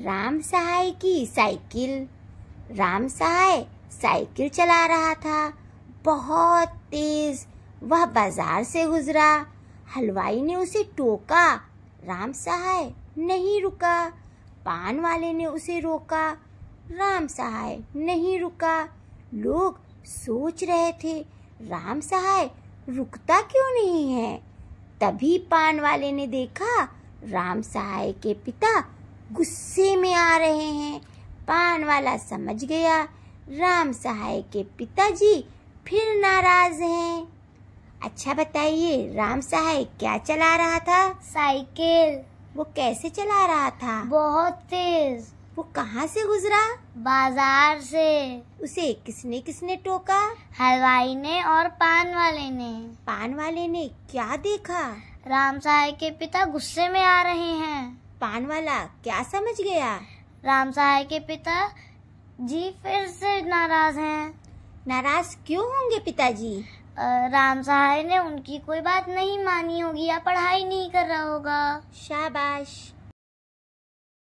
राम सहाय की साइकिल राम सहाय साइकिल चला रहा था बहुत तेज वह बाजार से गुजरा हलवाई ने उसे टोका राम सहाय नहीं रुका पान वाले ने उसे रोका राम सहाय नहीं रुका लोग सोच रहे थे राम सहाय रुकता क्यों नहीं है तभी पान वाले ने देखा राम सहाय के पिता गुस्से में आ रहे हैं पान वाला समझ गया राम सहाय के पिताजी फिर नाराज हैं अच्छा बताइए राम सहाय क्या चला रहा था साइकिल वो कैसे चला रहा था बहुत तेज वो कहाँ से गुजरा बाजार से उसे किसने किसने टोका हलवाई ने और पान वाले ने पान वाले ने क्या देखा राम साहेब के पिता गुस्से में आ रहे हैं पान वाला क्या समझ गया राम सहाय के पिता जी फिर से नाराज हैं। नाराज क्यों होंगे पिताजी राम सहाय ने उनकी कोई बात नहीं मानी होगी या पढ़ाई नहीं कर रहा होगा शाबाश